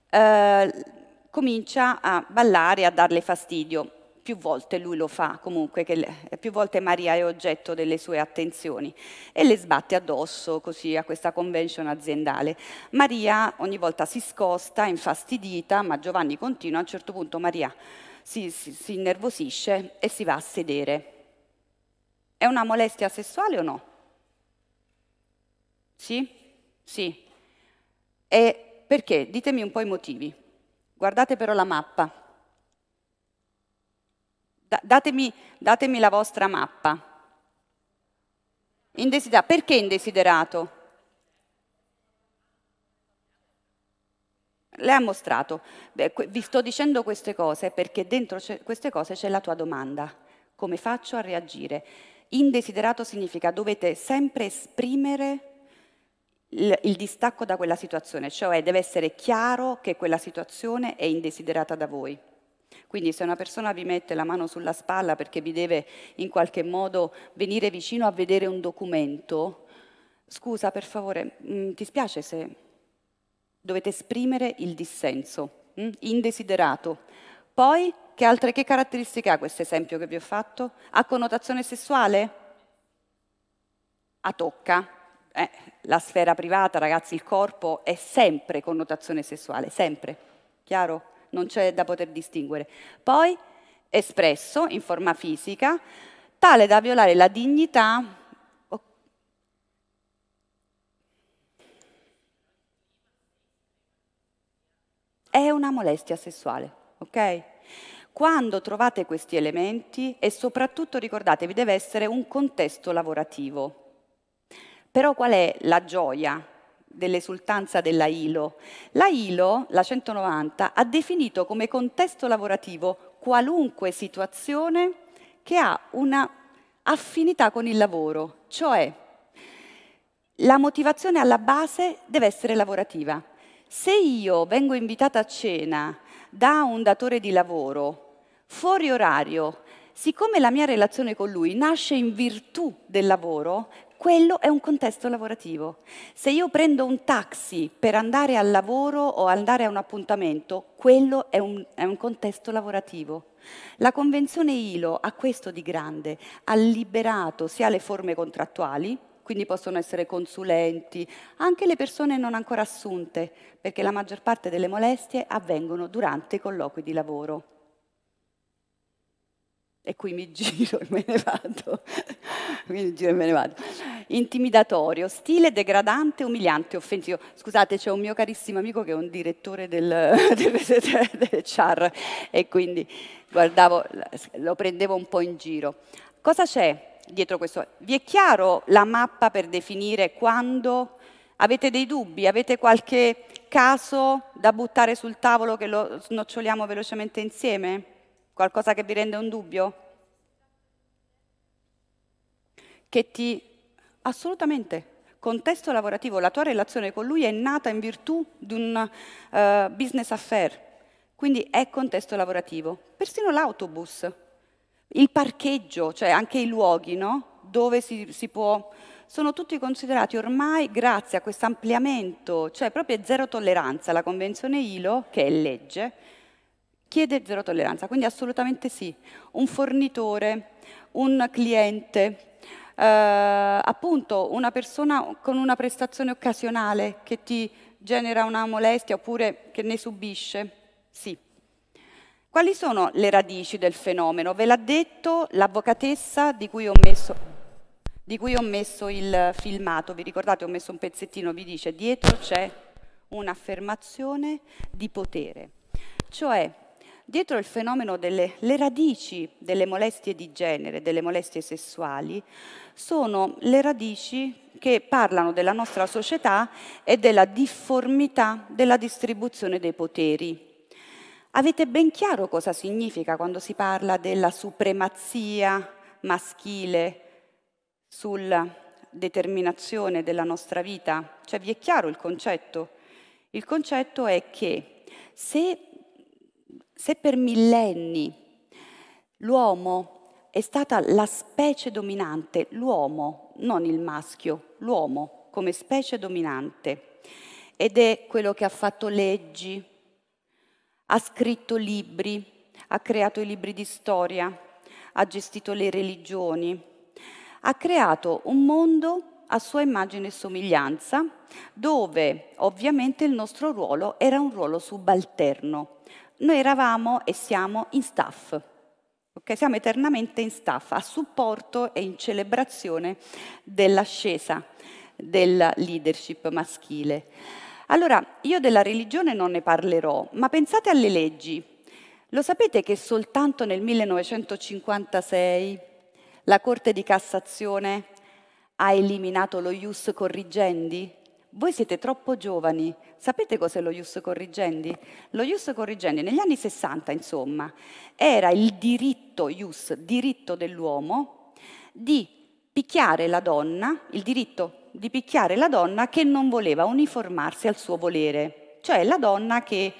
eh, comincia a ballare, e a darle fastidio. Più volte lui lo fa, comunque, le, eh, più volte Maria è oggetto delle sue attenzioni e le sbatte addosso così a questa convention aziendale. Maria ogni volta si scosta, infastidita, ma Giovanni continua, a un certo punto Maria si, si, si innervosisce e si va a sedere. È una molestia sessuale o no? Sì? Sì. E perché? Ditemi un po' i motivi. Guardate però la mappa. Da datemi, datemi la vostra mappa. Indesiderato. Perché indesiderato? Le ha mostrato. Beh, vi sto dicendo queste cose perché dentro queste cose c'è la tua domanda. Come faccio a reagire? Indesiderato significa dovete sempre esprimere il distacco da quella situazione, cioè deve essere chiaro che quella situazione è indesiderata da voi. Quindi se una persona vi mette la mano sulla spalla perché vi deve in qualche modo venire vicino a vedere un documento, scusa per favore, mh, mm, ti spiace se dovete esprimere il dissenso, mh? Mm, indesiderato. Poi, che altre che caratteristiche ha questo esempio che vi ho fatto? Ha connotazione sessuale? A tocca, eh, la sfera privata, ragazzi, il corpo è sempre connotazione sessuale, sempre, chiaro? Non c'è da poter distinguere. Poi espresso in forma fisica, tale da violare la dignità oh, è una molestia sessuale, ok? Quando trovate questi elementi e soprattutto ricordatevi deve essere un contesto lavorativo. Però qual è la gioia dell'esultanza della ILO? La ILO, la 190, ha definito come contesto lavorativo qualunque situazione che ha una affinità con il lavoro, cioè la motivazione alla base deve essere lavorativa. Se io vengo invitata a cena da un datore di lavoro fuori orario, siccome la mia relazione con lui nasce in virtù del lavoro, quello è un contesto lavorativo. Se io prendo un taxi per andare al lavoro o andare a un appuntamento, quello è un, è un contesto lavorativo. La Convenzione ILO ha questo di grande, ha liberato sia le forme contrattuali, quindi possono essere consulenti, anche le persone non ancora assunte, perché la maggior parte delle molestie avvengono durante i colloqui di lavoro e qui mi giro e me ne vado. Quindi (laughs) giro e me ne vado. Intimidatorio, stile degradante, umiliante, offensivo. Scusate, c'è un mio carissimo amico che è un direttore del, (laughs) del, del CHAR e quindi guardavo, lo prendevo un po' in giro. Cosa c'è dietro questo? Vi è chiaro la mappa per definire quando avete dei dubbi, avete qualche caso da buttare sul tavolo che lo snoccioliamo velocemente insieme? Qualcosa che vi rende un dubbio? Che ti... Assolutamente. Contesto lavorativo, la tua relazione con lui è nata in virtù di un uh, business affair, quindi è contesto lavorativo. Persino l'autobus, il parcheggio, cioè anche i luoghi no? dove si, si, può... Sono tutti considerati ormai, grazie a questo ampliamento, cioè proprio zero tolleranza, la Convenzione ILO, che è legge, chiede zero tolleranza, quindi assolutamente sì. Un fornitore, un cliente, eh, appunto una persona con una prestazione occasionale che ti genera una molestia oppure che ne subisce, sì. Quali sono le radici del fenomeno? Ve l'ha detto l'avvocatessa di cui ho messo, di cui ho messo il filmato, vi ricordate ho messo un pezzettino, vi dice dietro c'è un'affermazione di potere, cioè dietro il fenomeno delle radici delle molestie di genere, delle molestie sessuali, sono le radici che parlano della nostra società e della difformità della distribuzione dei poteri. Avete ben chiaro cosa significa quando si parla della supremazia maschile sulla determinazione della nostra vita? Cioè vi è chiaro il concetto? Il concetto è che se se per millenni l'uomo è stata la specie dominante, l'uomo, non il maschio, l'uomo come specie dominante, ed è quello che ha fatto leggi, ha scritto libri, ha creato i libri di storia, ha gestito le religioni, ha creato un mondo a sua immagine e somiglianza, dove ovviamente il nostro ruolo era un ruolo subalterno, noi eravamo e siamo in staff. Okay? Siamo eternamente in staff, a supporto e in celebrazione dell'ascesa della leadership maschile. Allora, io della religione non ne parlerò, ma pensate alle leggi. Lo sapete che soltanto nel 1956 la Corte di Cassazione ha eliminato lo ius corrigendi, voi siete troppo giovani. Sapete cos'è lo Ius Corrigendi? Lo Ius Corrigendi, negli anni 60, insomma, era il diritto, Ius, diritto dell'uomo, di picchiare la donna, il diritto di picchiare la donna che non voleva uniformarsi al suo volere, cioè la donna che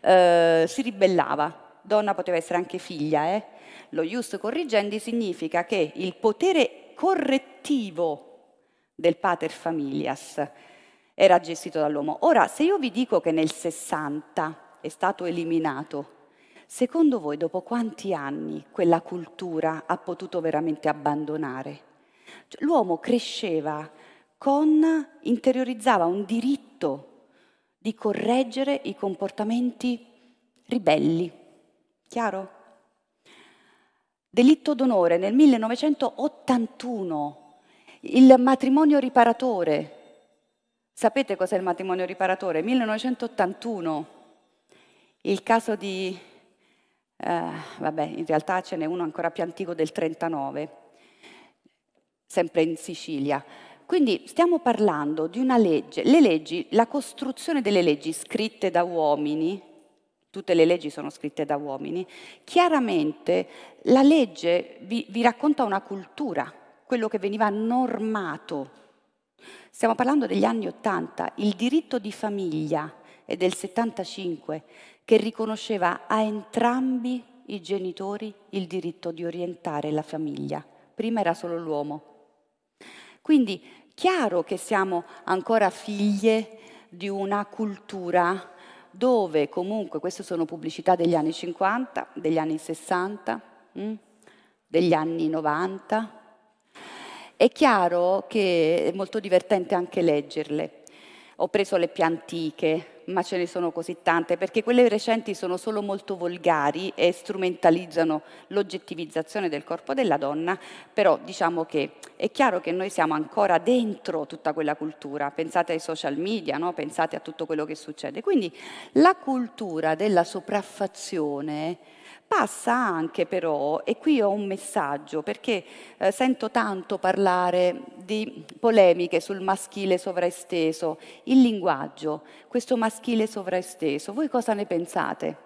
eh, si ribellava. Donna poteva essere anche figlia. Eh? Lo Ius Corrigendi significa che il potere correttivo del pater familias, era gestito dall'uomo. Ora, se io vi dico che nel 60 è stato eliminato, secondo voi dopo quanti anni quella cultura ha potuto veramente abbandonare? Cioè, l'uomo cresceva con, interiorizzava un diritto di correggere i comportamenti ribelli. Chiaro? Delitto d'onore nel 1981, il matrimonio riparatore Sapete cos'è il matrimonio riparatore? 1981, il caso di... Eh, vabbè, in realtà ce n'è uno ancora più antico del 39, sempre in Sicilia. Quindi stiamo parlando di una legge, le leggi, la costruzione delle leggi scritte da uomini, tutte le leggi sono scritte da uomini, chiaramente la legge vi, vi racconta una cultura, quello che veniva normato Stiamo parlando degli anni Ottanta, il diritto di famiglia è del 75 che riconosceva a entrambi i genitori il diritto di orientare la famiglia. Prima era solo l'uomo. Quindi chiaro che siamo ancora figlie di una cultura dove comunque, queste sono pubblicità degli anni 50, degli anni 60, mm, degli anni 90, è chiaro che è molto divertente anche leggerle. Ho preso le più antiche, ma ce ne sono così tante, perché quelle recenti sono solo molto volgari e strumentalizzano l'oggettivizzazione del corpo della donna, però diciamo che è chiaro che noi siamo ancora dentro tutta quella cultura, pensate ai social media, no? pensate a tutto quello che succede. Quindi la cultura della sopraffazione Passa anche però, e qui ho un messaggio, perché eh, sento tanto parlare di polemiche sul maschile sovraesteso, il linguaggio, questo maschile sovraesteso, voi cosa ne pensate?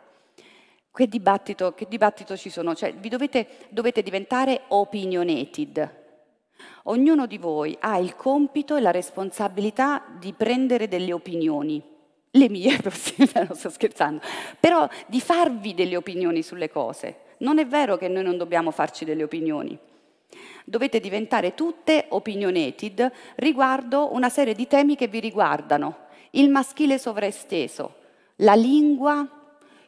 Che dibattito, che dibattito ci sono? Cioè, vi dovete, dovete diventare opinionated, Ognuno di voi ha il compito e la responsabilità di prendere delle opinioni le mie, (laughs) non sto scherzando, però di farvi delle opinioni sulle cose. Non è vero che noi non dobbiamo farci delle opinioni. Dovete diventare tutte opinionated riguardo una serie di temi che vi riguardano. Il maschile sovraesteso, la lingua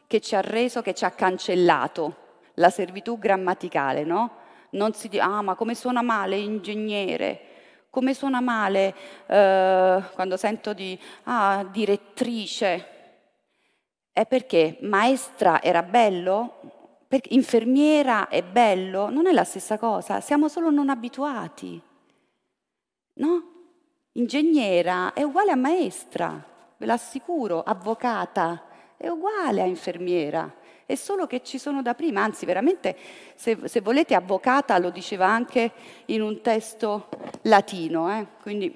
che ci ha reso, che ci ha cancellato, la servitù grammaticale, no? Non si dice, ah ma come suona male ingegnere, come suona male eh, quando sento di ah, direttrice. È perché maestra era bello? Perché infermiera è bello? Non è la stessa cosa, siamo solo non abituati. No? Ingegnera è uguale a maestra, ve l'assicuro, avvocata è uguale a infermiera è solo che ci sono da prima, anzi veramente se, se volete avvocata lo diceva anche in un testo latino, eh? quindi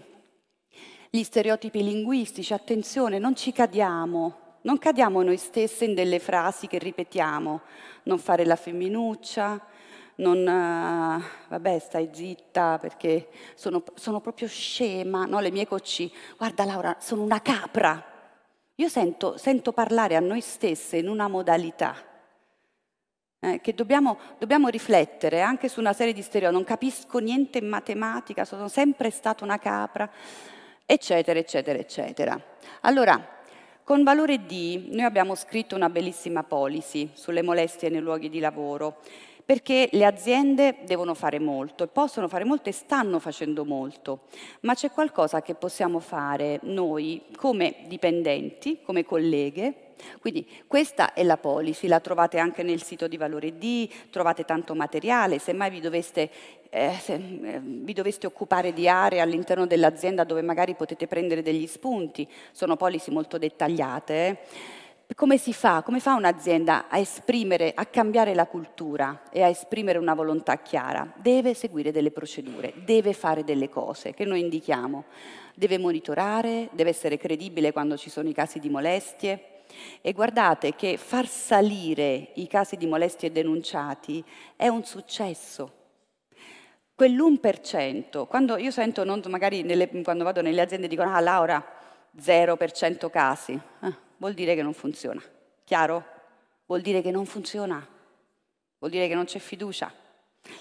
gli stereotipi linguistici, attenzione, non ci cadiamo, non cadiamo noi stesse in delle frasi che ripetiamo, non fare la femminuccia, non, uh, vabbè, stai zitta perché sono, sono proprio scema, no? le mie cocci, guarda Laura, sono una capra, io sento, sento parlare a noi stesse in una modalità eh, che dobbiamo, dobbiamo, riflettere anche su una serie di stereotipi. Non capisco niente in matematica, sono sempre stata una capra, eccetera, eccetera, eccetera. Allora, con valore D noi abbiamo scritto una bellissima policy sulle molestie nei luoghi di lavoro perché le aziende devono fare molto e possono fare molto e stanno facendo molto, ma c'è qualcosa che possiamo fare noi come dipendenti, come colleghe, quindi questa è la policy, la trovate anche nel sito di Valore D, trovate tanto materiale, semmai vi doveste, eh, se, eh, vi doveste occupare di aree all'interno dell'azienda dove magari potete prendere degli spunti, sono policy molto dettagliate. Eh come si fa? Come fa un'azienda a esprimere, a cambiare la cultura e a esprimere una volontà chiara? Deve seguire delle procedure, deve fare delle cose che noi indichiamo, deve monitorare, deve essere credibile quando ci sono i casi di molestie. E guardate che far salire i casi di molestie denunciati è un successo quell'1%, quando io sento, non, magari nelle, quando vado nelle aziende dicono, ah Laura, 0% casi, ah, vuol dire che non funziona. Chiaro? Vuol dire che non funziona. Vuol dire che non c'è fiducia.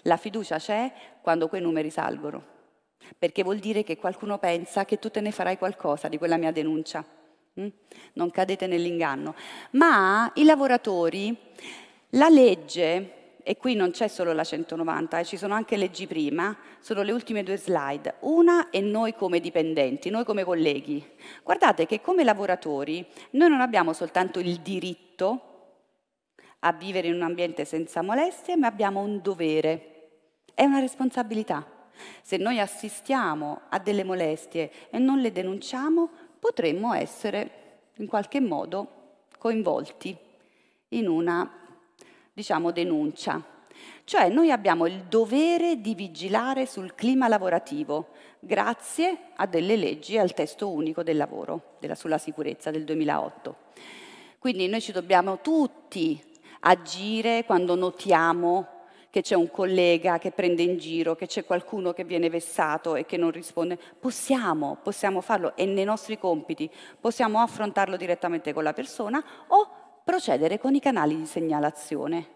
La fiducia c'è quando quei numeri salgono, perché vuol dire che qualcuno pensa che tu te ne farai qualcosa di quella mia denuncia. Mm? Non cadete nell'inganno. Ma i lavoratori, la legge e qui non c'è solo la 190, eh, ci sono anche leggi prima, sono le ultime due slide. Una è noi come dipendenti, noi come colleghi. Guardate che come lavoratori noi non abbiamo soltanto il diritto a vivere in un ambiente senza molestie, ma abbiamo un dovere, è una responsabilità. Se noi assistiamo a delle molestie e non le denunciamo, potremmo essere in qualche modo coinvolti in una diciamo, denuncia. Cioè noi abbiamo il dovere di vigilare sul clima lavorativo grazie a delle leggi e al testo unico del lavoro della, sulla sicurezza del 2008. Quindi noi ci dobbiamo tutti agire quando notiamo che c'è un collega che prende in giro, che c'è qualcuno che viene vessato e che non risponde. Possiamo, possiamo farlo, è nei nostri compiti, possiamo affrontarlo direttamente con la persona o procedere con i canali di segnalazione.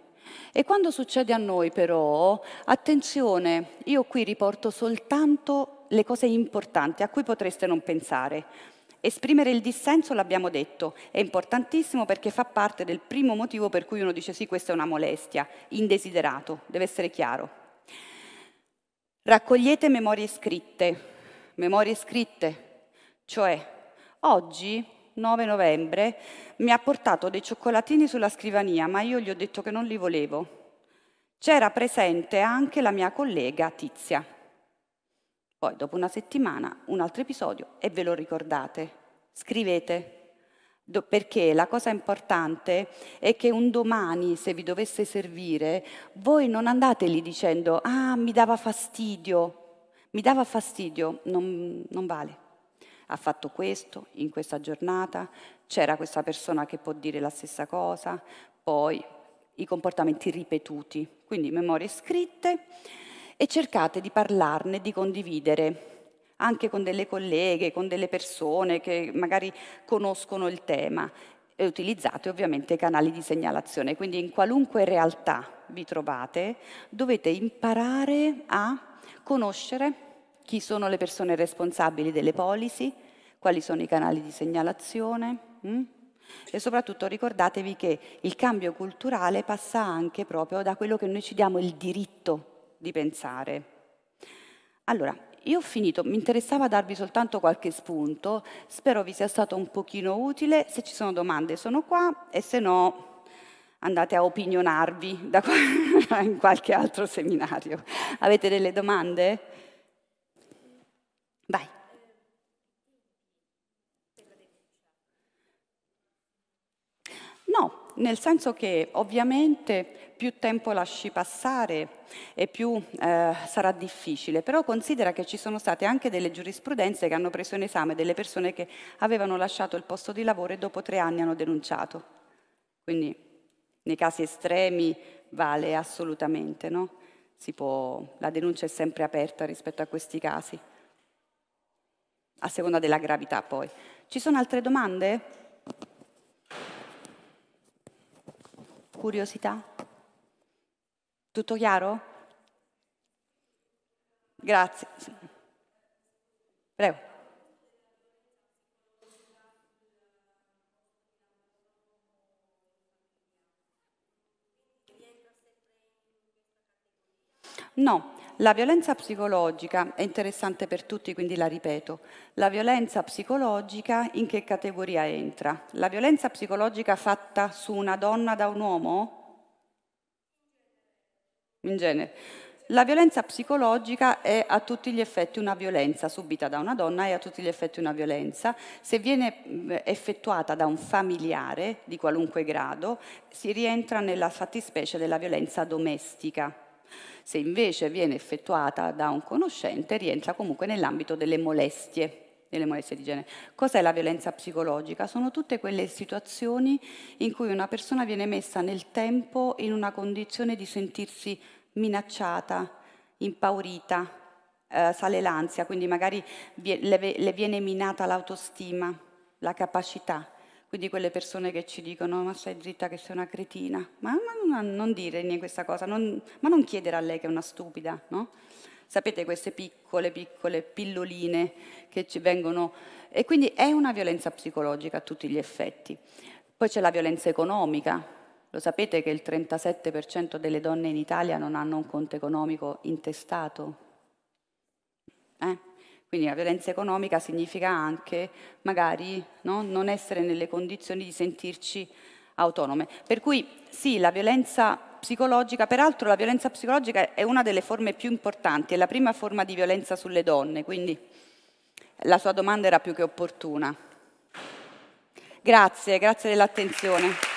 E quando succede a noi però, attenzione, io qui riporto soltanto le cose importanti a cui potreste non pensare. Esprimere il dissenso, l'abbiamo detto, è importantissimo perché fa parte del primo motivo per cui uno dice sì, questa è una molestia, indesiderato, deve essere chiaro. Raccogliete memorie scritte, memorie scritte, cioè oggi 9 novembre, mi ha portato dei cioccolatini sulla scrivania, ma io gli ho detto che non li volevo. C'era presente anche la mia collega Tizia. Poi, dopo una settimana, un altro episodio e ve lo ricordate. Scrivete. Do, perché la cosa importante è che un domani, se vi dovesse servire, voi non andate lì dicendo, ah, mi dava fastidio, mi dava fastidio, non, non vale ha fatto questo in questa giornata, c'era questa persona che può dire la stessa cosa, poi i comportamenti ripetuti, quindi memorie scritte e cercate di parlarne, di condividere anche con delle colleghe, con delle persone che magari conoscono il tema e utilizzate ovviamente i canali di segnalazione, quindi in qualunque realtà vi trovate dovete imparare a conoscere chi sono le persone responsabili delle policy, quali sono i canali di segnalazione mh? Mm? e soprattutto ricordatevi che il cambio culturale passa anche proprio da quello che noi ci diamo il diritto di pensare. Allora, io ho finito, mi interessava darvi soltanto qualche spunto, spero vi sia stato un pochino utile, se ci sono domande sono qua e se no andate a opinionarvi da (laughs) in qualche altro seminario. Avete delle domande? Vai. No, nel senso che ovviamente più tempo lasci passare e più eh, sarà difficile, però considera che ci sono state anche delle giurisprudenze che hanno preso in esame delle persone che avevano lasciato il posto di lavoro e dopo tre anni hanno denunciato. Quindi nei casi estremi vale assolutamente, no? può, la denuncia è sempre aperta rispetto a questi casi a seconda della gravità poi. Ci sono altre domande? Curiosità? Tutto chiaro? Grazie. Prego. No, la violenza psicologica è interessante per tutti, quindi la ripeto. La violenza psicologica in che categoria entra? La violenza psicologica fatta su una donna da un uomo? In genere. La violenza psicologica è a tutti gli effetti una violenza subita da una donna, è a tutti gli effetti una violenza. Se viene effettuata da un familiare di qualunque grado, si rientra nella fattispecie della violenza domestica. Se invece viene effettuata da un conoscente rientra comunque nell'ambito delle molestie delle molestie di genere. Cos'è la violenza psicologica? Sono tutte quelle situazioni in cui una persona viene messa nel tempo in una condizione di sentirsi minacciata, impaurita, eh, sale l'ansia, quindi magari le viene minata l'autostima, la capacità, quindi quelle persone che ci dicono ma stai zitta che sei una cretina, ma, ma non, non dire questa cosa, non, ma non chiedere a lei che è una stupida, no? Sapete queste piccole, piccole pilloline che ci vengono... E quindi è una violenza psicologica a tutti gli effetti. Poi c'è la violenza economica. Lo sapete che il 37% delle donne in Italia non hanno un conto economico intestato? Eh? Quindi la violenza economica significa anche magari no, non essere nelle condizioni di sentirci autonome. Per cui sì, la violenza psicologica, peraltro la violenza psicologica è una delle forme più importanti, è la prima forma di violenza sulle donne, quindi la sua domanda era più che opportuna. Grazie, grazie dell'attenzione.